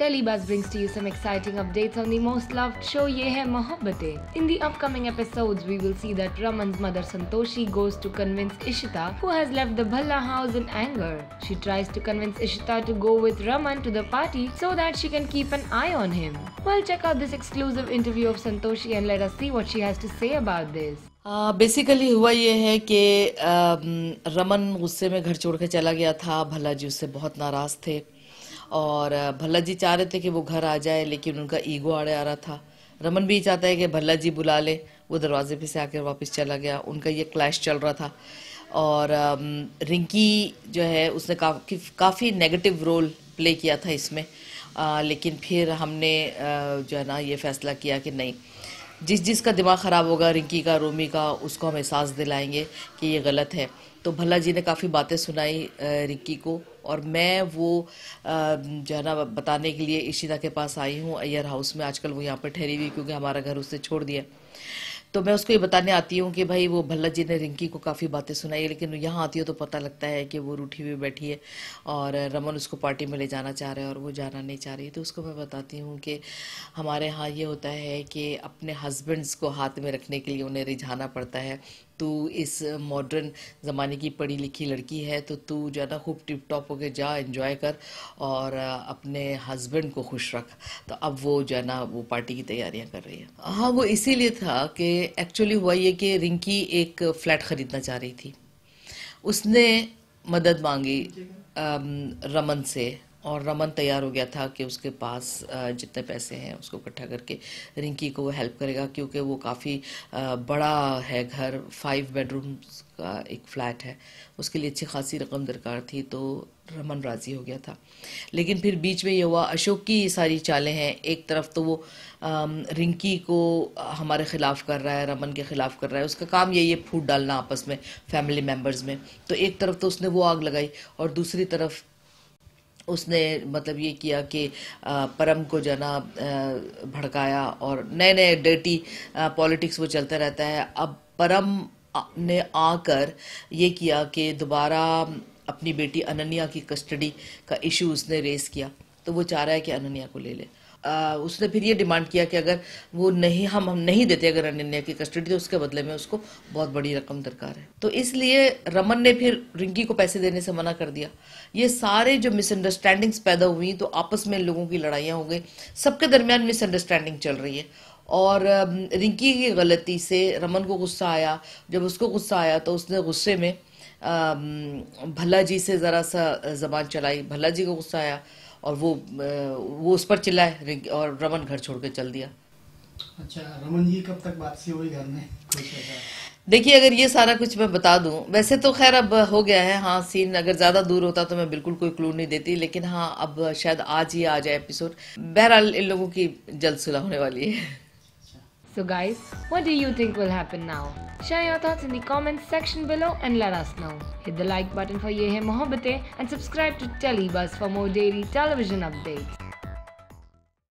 Telebuzz brings to you some exciting updates on the most loved show Ye Hai Mohabbatein. In the upcoming episodes, we will see that Raman's mother Santoshi goes to convince Ishita, who has left the Bhalla house in anger. She tries to convince Ishita to go with Raman to the party so that she can keep an eye on him. Well, check out this exclusive interview of Santoshi and let us see what she has to say about this. Basically uh, हुआ ये है कि uh, Raman गुस्से में घर छोड़ कर चला गया था भला जी उससे बहुत नाराज थे और भल्ला जी चाह रहे थे कि वो घर आ जाए लेकिन उनका ईगो आड़े आ रहा था रमन भी चाहता है कि भल्ला जी बुला ले वो दरवाजे पे से आकर वापस चला गया उनका ये क्लैश चल रहा था और रिंकी जो है उसने काफ़ी काफ़ी नेगेटिव रोल प्ले किया था इसमें आ, लेकिन फिर हमने आ, जो है ना ये फैसला किया कि नहीं जिस जिस का दिमाग ख़राब होगा रिंकी का रोमी का उसको हम एहसास दिलाएंगे कि ये गलत है तो भल्ला जी ने काफ़ी बातें सुनाई रिंकी को और मैं वो जो है ना बताने के लिए इशिदा के पास आई हूँ अयर हाउस में आजकल वो यहाँ पर ठहरी हुई क्योंकि हमारा घर उससे छोड़ दिया तो मैं उसको ये बताने आती हूँ कि भाई वो भल्ला जी ने रिंकी को काफ़ी बातें सुनाई है लेकिन यहाँ आती हो तो पता लगता है कि वो रूठी हुई बैठी है और रमन उसको पार्टी में ले जाना चाह रहे हैं और वो जाना नहीं चाह रही है तो उसको मैं बताती हूँ कि हमारे यहाँ ये होता है कि अपने हस्बैंड्स को हाथ में रखने के लिए उन्हें रिझाना पड़ता है तू इस मॉडर्न ज़माने की पढ़ी लिखी लड़की है तो तू ना खूब टिप टॉप होकर जा इन्जॉय कर और अपने हस्बैंड को खुश रख तो अब वो जो है ना वो पार्टी की तैयारियां कर रही है हाँ वो इसीलिए था कि एक्चुअली हुआ ये कि रिंकी एक फ़्लैट ख़रीदना चाह रही थी उसने मदद मांगी रमन से और रमन तैयार हो गया था कि उसके पास जितने पैसे हैं उसको इकट्ठा करके रिंकी को वो हेल्प करेगा क्योंकि वो काफ़ी बड़ा है घर फाइव बेडरूम्स का एक फ्लैट है उसके लिए अच्छी खासी रकम दरकार थी तो रमन राजी हो गया था लेकिन फिर बीच में ये हुआ अशोक की सारी चालें हैं एक तरफ तो वो रिंकी को हमारे ख़िलाफ़ कर रहा है रमन के ख़िलाफ़ कर रहा है उसका काम यही है फूट डालना आपस में फैमिली मेम्बर्स में तो एक तरफ तो उसने वो आग लगाई और दूसरी तरफ उसने मतलब ये किया कि परम को जना भड़काया और नए नए डर्टी पॉलिटिक्स वो चलता रहता है अब परम ने आकर ये किया कि दोबारा अपनी बेटी अनन्या की कस्टडी का इशू उसने रेस किया तो वो चाह रहा है कि अनन्या को ले ले उसने फिर ये डिमांड किया कि अगर वो नहीं हम हम नहीं देते अगर अनन्या की कस्टडी तो उसके बदले में उसको बहुत बड़ी रकम दरकार है तो इसलिए रमन ने फिर रिंकी को पैसे देने से मना कर दिया ये सारे जो मिसअंडरस्टैंडिंग्स पैदा हुई तो आपस में लोगों की लड़ाइयाँ हो गई सबके दरमियान मिसअंडरस्टैंडिंग चल रही है और रिंकी की गलती से रमन को गुस्सा आया जब उसको गुस्सा आया तो उसने गुस्से में भल्ला जी से ज़रा सा जबान चलाई भल्ला जी को गुस्सा आया और वो वो उस पर चिल्लाए और रमन घर छोड़ के चल दिया अच्छा रमन जी कब तक वापसी हुई घर में देखिए अगर ये सारा कुछ मैं बता दूं वैसे तो खैर अब हो गया है हाँ सीन अगर ज़्यादा दूर होता तो मैं बिल्कुल कोई क्लू नहीं देती लेकिन हाँ अब शायद आज ही आ जाए एपिसोड बहरहाल इन लोगों की जल्द सुलह होने वाली है So guys, what do you think will happen now? Share your thoughts in the comments section below and let us know. Hit the like button for Yeh Mohabbate and subscribe to Telebuzz for more daily television updates.